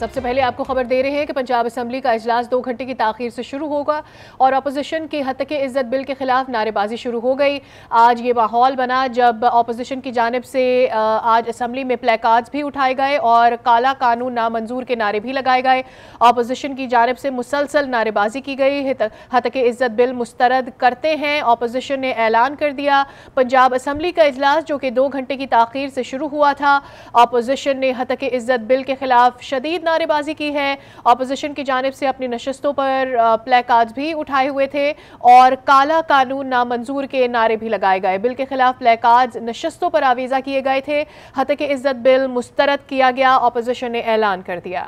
सबसे पहले आपको खबर दे रहे हैं कि पंजाब असम्बली का अजलास दो घंटे की ताखिर से शुरू होगा और अपोजिशन के हत्या के इज्जत बिल के खिलाफ नारेबाजी शुरू हो गई आज ये माहौल बना जब अपोजिशन की जानब से आज असम्बली में प्लेकार्ड्स भी उठाए गए और काला कानून नामंजूर के नारे भी लगाए गए अपोजिशन की जानब से मुसलसल नारेबाजी की गई हत्या के इज्जत बिल मुस्तरद करते हैं अपोजिशन ने ऐलान कर दिया पंजाब असम्बली का अजलास जो कि दो घंटे की ताखिर से शुरू हुआ था अपोजिशन ने हतक के इज्जत बिल के खिलाफ शदीद नारेबाजी की है अपोजिशन की जानब से अपनी नशस्तों पर प्लेकार्ड भी उठाए हुए थे और काला कानून नामंजूर के नारे भी लगाए गए बिल के खिलाफ प्लेकार्ड नशस्तों पर आवेजा किए गए थे हत के इज्जत बिल मुस्तरद किया गया अपोजिशन ने ऐलान कर दिया